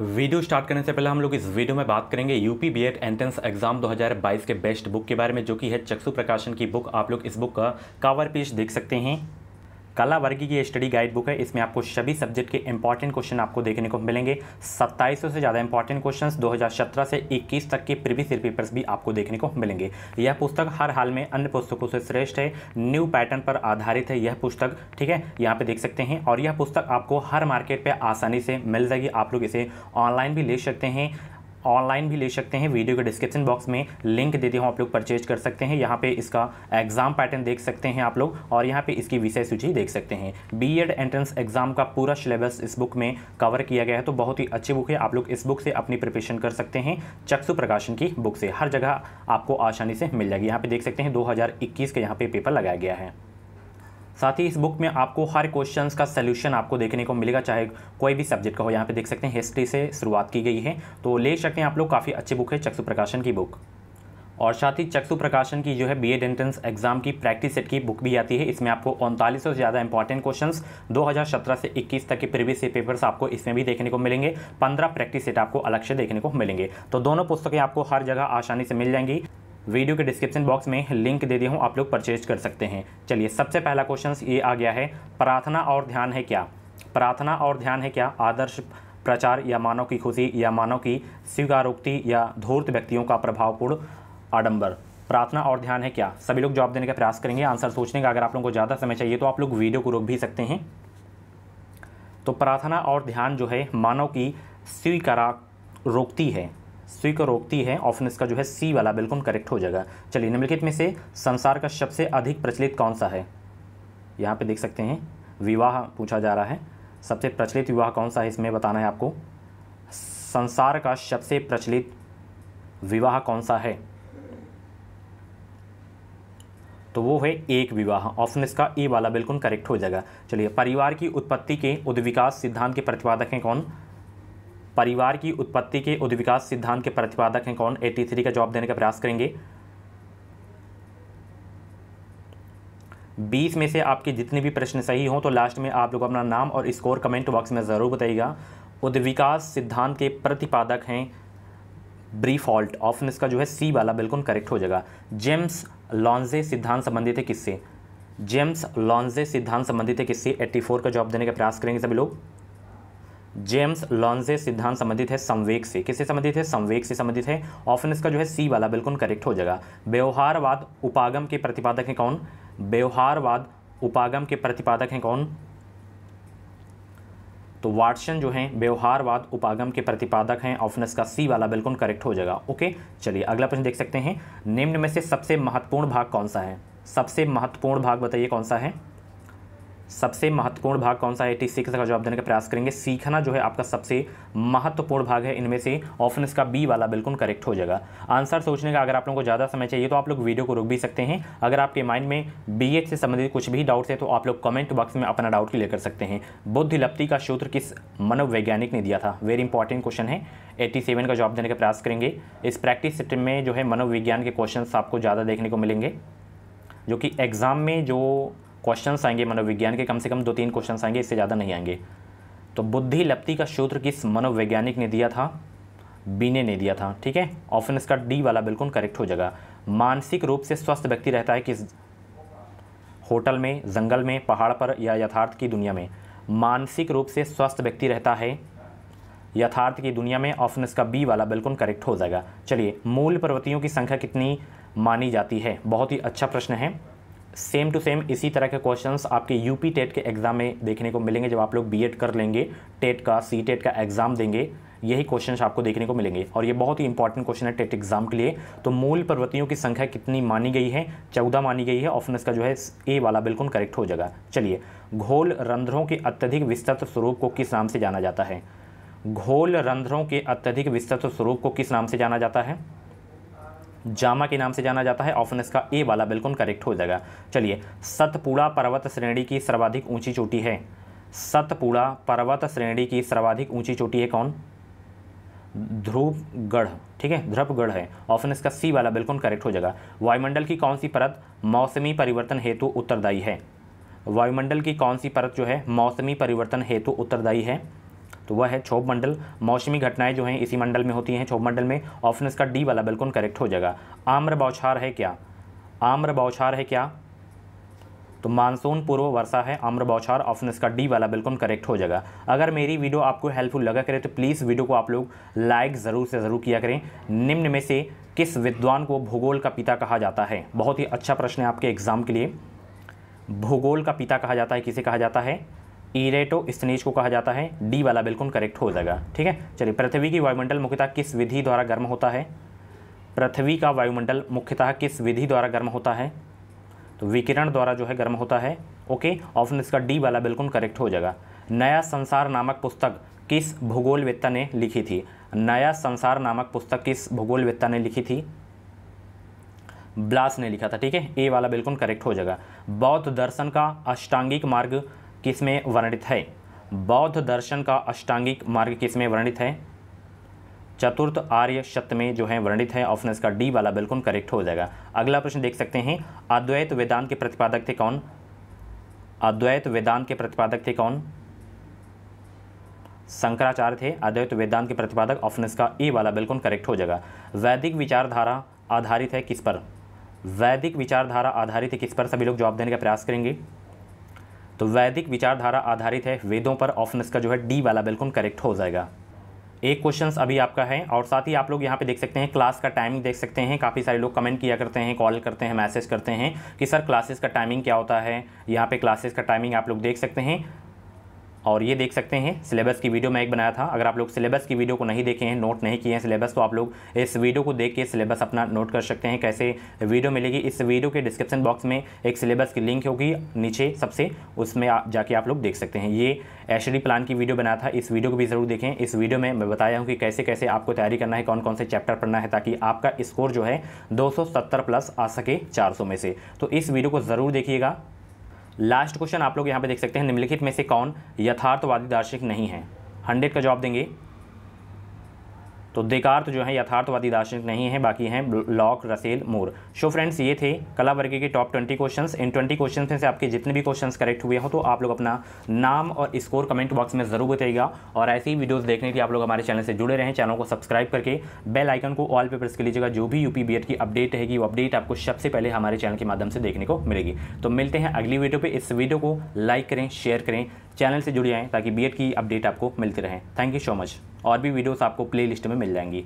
video start करने से पहले हम लोग इस वीडियो में बात करेंगे UP B Ed entrance exam 2022 के बेस्ट बुक के बारे में जो कि है चक्षु प्रकाशन की बुक आप लोग इस बुक का कावर पेज देख सकते हैं कला वर्गी की स्टडी गाइड बुक है इसमें आपको सभी सब्जेक्ट के इंपॉर्टेंट क्वेश्चन आपको देखने को मिलेंगे 2700 से ज़्यादा इंपॉर्टेंट क्वेश्चन 2017 से 21 तक के प्रीवियस ईयर पेपर्स भी आपको देखने को मिलेंगे यह पुस्तक हर हाल में अन्य पुस्तकों से श्रेष्ठ है न्यू पैटर्न पर आधारित है यह पुस्तक ठीक है यहाँ पर देख सकते हैं और यह पुस्तक आपको हर मार्केट पर आसानी से मिल जाएगी आप लोग इसे ऑनलाइन भी ले सकते हैं ऑनलाइन भी ले सकते हैं वीडियो के डिस्क्रिप्शन बॉक्स में लिंक दी हूँ आप लोग परचेज कर सकते हैं यहाँ पे इसका एग्ज़ाम पैटर्न देख सकते हैं आप लोग और यहाँ पे इसकी विषय सूची देख सकते हैं बीएड एंट्रेंस एग्ज़ाम का पूरा सिलेबस इस बुक में कवर किया गया है तो बहुत ही अच्छी बुक है आप लोग इस बुक से अपनी प्रिपरेशन कर सकते हैं चक्षु प्रकाशन की बुक से हर जगह आपको आसानी से मिल जाएगी यहाँ पर देख सकते हैं दो हज़ार का यहाँ पर पे पेपर लगाया गया है साथ ही इस बुक में आपको हर क्वेश्चन का सोल्यूशन आपको देखने को मिलेगा चाहे कोई भी सब्जेक्ट का हो यहाँ पे देख सकते हैं हिस्ट्री से शुरुआत की गई है तो ले सकते हैं आप लोग काफ़ी अच्छी बुक है चक्षु प्रकाशन की बुक और साथ ही चक्षु प्रकाशन की जो है बी एड एंट्रेंस एग्जाम की प्रैक्टिस सेट की बुक भी आती है इसमें आपको उनतालीस से ज़्यादा इंपॉर्टेंट क्वेश्चंस 2017 से 21 तक के प्रीवियस पेपर्स आपको इसमें भी देखने को मिलेंगे 15 प्रैक्टिस सेट आपको अलग से देखने को मिलेंगे तो दोनों पुस्तकें आपको हर जगह आसानी से मिल जाएंगी वीडियो के डिस्क्रिप्शन बॉक्स में लिंक दे दिया हूँ आप लोग परचेज कर सकते हैं चलिए सबसे पहला क्वेश्चन ये आ गया है प्रार्थना और ध्यान है क्या प्रार्थना और ध्यान है क्या आदर्श प्रचार या मानव की खुशी या मानव की स्वीकारोक्ति या धूर्त व्यक्तियों का प्रभावपूर्ण आडंबर प्रार्थना और ध्यान है क्या सभी लोग जवाब देने का प्रयास करेंगे आंसर सोचने का अगर आप लोगों को ज़्यादा समय चाहिए तो आप लोग वीडियो को रोक भी सकते हैं तो प्रार्थना और ध्यान जो है मानव की स्वीकारा रोकती है रोकती है ऑप्शन इसका जो है सी वाला बिल्कुल करेक्ट हो जाएगा चलिए निम्नलिखित में से संसार का सबसे अधिक प्रचलित कौन सा है यहाँ पे देख सकते हैं विवाह पूछा जा रहा है सबसे प्रचलित विवाह कौन सा है इसमें बताना है आपको संसार का सबसे प्रचलित विवाह कौन सा है तो वो है एक विवाह ऑप्शन इसका ए वाला बिल्कुल करेक्ट हो जाएगा चलिए परिवार की उत्पत्ति के उद्विकास सिद्धांत के प्रतिपादक हैं कौन परिवार की उत्पत्ति के उद्विकास सिद्धांत के प्रतिपादक हैं कौन 83 का जवाब देने का प्रयास करेंगे 20 में से आपके जितने भी प्रश्न सही हों तो लास्ट में आप लोग अपना नाम और स्कोर कमेंट बॉक्स में ज़रूर बताइएगा उद्विकास सिद्धांत के प्रतिपादक हैं ब्री फॉल्ट ऑप्शन इसका जो है सी वाला बिल्कुल करेक्ट हो जाएगा जेम्स लॉन्जे सिद्धांत संबंधित है किससे जेम्स लॉन्जे सिद्धांत संबंधित है किससे 84 का जवाब देने का प्रयास करेंगे सभी लोग जेम्स लॉन से सिद्धांत संबंधित है संवेक से किससे संबंधित है संवेक से संबंधित है ऑप्शन इसका जो है सी वाला बिल्कुल करेक्ट हो जाएगा व्यवहारवाद उपागम के प्रतिपादक हैं कौन व्यवहारवाद उपागम के प्रतिपादक हैं कौन तो वाटसन जो हैं व्यवहारवाद उपागम के प्रतिपादक हैं ऑप्शन इसका सी वाला बिल्कुल करेक्ट हो जाएगा ओके चलिए अगला प्रश्न देख सकते हैं निम्न में से सबसे महत्वपूर्ण भाग कौन सा है सबसे महत्वपूर्ण भाग बताइए कौन सा है सबसे महत्वपूर्ण भाग कौन सा है एट्टी सिक्स का जवाब देने का प्रयास करेंगे सीखना जो है आपका सबसे महत्वपूर्ण भाग है इनमें से ऑप्शन इसका बी वाला बिल्कुल करेक्ट हो जाएगा आंसर सोचने का अगर आप लोगों को ज़्यादा समय चाहिए तो आप लोग वीडियो को रोक भी सकते हैं अगर आपके माइंड में बी से संबंधित कुछ भी डाउट्स है तो आप लोग कमेंट बॉक्स में अपना डाउट क्लियर कर सकते हैं लप्ति का सूत्र किस मनोवैज्ञानिक ने दिया था वेरी इंपॉर्टेंट क्वेश्चन है 87 का जवाब देने का प्रयास करेंगे इस प्रैक्टिस सेट में जो है मनोविज्ञान के क्वेश्चन आपको ज़्यादा देखने को मिलेंगे जो कि एग्ज़ाम में जो क्वेश्चन आएंगे मनोविज्ञान के कम से कम दो तीन क्वेश्चन आएंगे इससे ज़्यादा नहीं आएंगे तो बुद्धि लप्ति का सूत्र किस मनोवैज्ञानिक ने दिया था बीने ने दिया था ठीक है ऑप्शन इसका डी वाला बिल्कुल करेक्ट हो जाएगा मानसिक रूप से स्वस्थ व्यक्ति रहता है किस होटल में जंगल में पहाड़ पर या यथार्थ की दुनिया में मानसिक रूप से स्वस्थ व्यक्ति रहता है यथार्थ की दुनिया में ऑप्शन इसका बी वाला बिल्कुल करेक्ट हो जाएगा चलिए मूल पर्वतियों की संख्या कितनी मानी जाती है बहुत ही अच्छा प्रश्न है सेम टू सेम इसी तरह के क्वेश्चंस आपके यूपी टेट के एग्ज़ाम में देखने को मिलेंगे जब आप लोग बीएड कर लेंगे टेट का सी टेट का एग्ज़ाम देंगे यही क्वेश्चन आपको देखने को मिलेंगे और ये बहुत ही इंपॉर्टेंट क्वेश्चन है टेट एग्जाम के लिए तो मूल पर्वतियों की संख्या कितनी मानी गई है चौदह मानी गई है ऑफनस का जो है ए वाला बिल्कुल करेक्ट हो जाएगा चलिए घोल रंध्रों के अत्यधिक विस्तृत स्वरूप को किस नाम से जाना जाता है घोल रंध्रों के अत्यधिक विस्तृत स्वरूप को किस नाम से जाना जाता है जामा के नाम से जाना जाता है ऑप्शन इसका ए वाला बिल्कुल करेक्ट हो जाएगा चलिए सतपुड़ा पर्वत श्रेणी की सर्वाधिक ऊंची चोटी है सतपुड़ा पर्वत श्रेणी की सर्वाधिक ऊंची चोटी है कौन ध्रुवगढ़ ठीक है ध्रुवगढ़ है ऑप्शन इसका सी वाला बिल्कुल करेक्ट हो जाएगा वायुमंडल की कौन सी परत मौसमी परिवर्तन हेतु उत्तरदायी है वायुमंडल की कौन सी परत जो है मौसमी परिवर्तन हेतु उत्तरदायी है तो वह है क्षोभ मंडल मौसमी घटनाएं जो हैं इसी मंडल में होती हैं छोभ मंडल में ऑप्शन इसका डी वाला बिल्कुल करेक्ट हो जाएगा आम्र बौछार है क्या आम्र बौछार है क्या तो मानसून पूर्व वर्षा है आम्र बौछार ऑप्शन इसका डी वाला बिल्कुल करेक्ट हो जाएगा अगर मेरी वीडियो आपको हेल्पफुल लगा करे तो प्लीज़ वीडियो को आप लोग लाइक ज़रूर से ज़रूर किया करें निम्न में से किस विद्वान को भूगोल का पिता कहा जाता है बहुत ही अच्छा प्रश्न है आपके एग्ज़ाम के लिए भूगोल का पिता कहा जाता है किसे कहा जाता है इरेटो स्नेज को कहा जाता है डी वाला बिल्कुल करेक्ट हो जाएगा ठीक है चलिए पृथ्वी की वायुमंडल मुख्यतः किस विधि द्वारा गर्म होता है पृथ्वी का वायुमंडल मुख्यतः किस विधि द्वारा गर्म होता है तो विकिरण द्वारा जो है गर्म होता है ओके ऑप्शन इसका डी वाला बिल्कुल करेक्ट हो जाएगा नया संसार नामक पुस्तक किस भूगोलवेत्ता ने लिखी थी नया संसार नामक पुस्तक किस भूगोलवेत्ता ने लिखी थी ब्लास ने लिखा था ठीक है ए वाला बिल्कुल करेक्ट हो जाएगा बौद्ध दर्शन का अष्टांगिक मार्ग किसमें वर्णित है बौद्ध दर्शन का अष्टांगिक मार्ग किसमें वर्णित है चतुर्थ आर्य शत में जो है वर्णित है ऑप्शन इसका डी वाला बिल्कुल करेक्ट हो जाएगा अगला प्रश्न देख सकते हैं अद्वैत वेदांत के प्रतिपादक थे कौन अद्वैत वेदांत के प्रतिपादक थे कौन शंकराचार्य थे अद्वैत वेदांत के प्रतिपादक ऑप्शन इसका ए वाला बिल्कुल करेक्ट हो जाएगा वैदिक विचारधारा आधारित है किस पर वैदिक विचारधारा आधारित है किस पर सभी लोग जवाब देने का प्रयास करेंगे तो वैदिक विचारधारा आधारित है वेदों पर ऑप्शन इसका जो है डी वाला बिल्कुल करेक्ट हो जाएगा एक क्वेश्चन अभी आपका है और साथ ही आप लोग यहाँ पे देख सकते हैं क्लास का टाइमिंग देख सकते हैं काफ़ी सारे लोग कमेंट किया करते हैं कॉल करते हैं मैसेज करते हैं कि सर क्लासेस का टाइमिंग क्या होता है यहाँ पे क्लासेस का टाइमिंग आप लोग देख सकते हैं और ये देख सकते हैं सिलेबस की वीडियो मैं एक बनाया था अगर आप लोग सिलेबस की वीडियो को नहीं देखे हैं नोट नहीं किए हैं सिलेबस तो आप लोग इस वीडियो को देख के सिलेबस अपना नोट कर सकते हैं कैसे वीडियो मिलेगी इस वीडियो के डिस्क्रिप्शन बॉक्स में एक सिलेबस की लिंक होगी नीचे सबसे उसमें जाके आप लोग देख सकते हैं ये एच प्लान की वीडियो बनाया था इस वीडियो को भी ज़रूर देखें इस वीडियो में मैं बताया हूँ कि कैसे कैसे आपको तैयारी करना है कौन कौन से चैप्टर पढ़ना है ताकि आपका स्कोर जो है दो प्लस आ सके चार में से तो इस वीडियो को ज़रूर देखिएगा लास्ट क्वेश्चन आप लोग यहाँ पे देख सकते हैं निम्नलिखित में से कौन यथार्थवादी दार्शनिक नहीं है हंड्रेड का जवाब देंगे तो देकार्त जो है यथार्थवादी दार्शनिक नहीं है बाकी हैं लॉक रसेल मोर शो फ्रेंड्स ये थे कला वर्ग के टॉप ट्वेंटी क्वेश्चन इन ट्वेंटी क्वेश्चन में से आपके जितने भी क्वेश्चन करेक्ट हुए हो तो आप लोग अपना नाम और स्कोर कमेंट बॉक्स में ज़रूर बताइएगा और ऐसी ही वीडियोज़ देखने के लिए आप लोग हमारे चैनल से जुड़े रहें चैनल को सब्सक्राइब करके बेल आइकन को ऑल पेपर्स के लीजिएगा जो भी यूपी बी की अपडेट रहेगी वो अपडेट आपको सबसे पहले हमारे चैनल के माध्यम से देखने को मिलेगी तो मिलते हैं अगली वीडियो पर इस वीडियो को लाइक करें शेयर करें चैनल से जुड़े रहें ताकि बी की अपडेट आपको मिलती रहें थैंक यू सो मच और भी वीडियोस आपको प्ले लिस्ट में मिल जाएंगी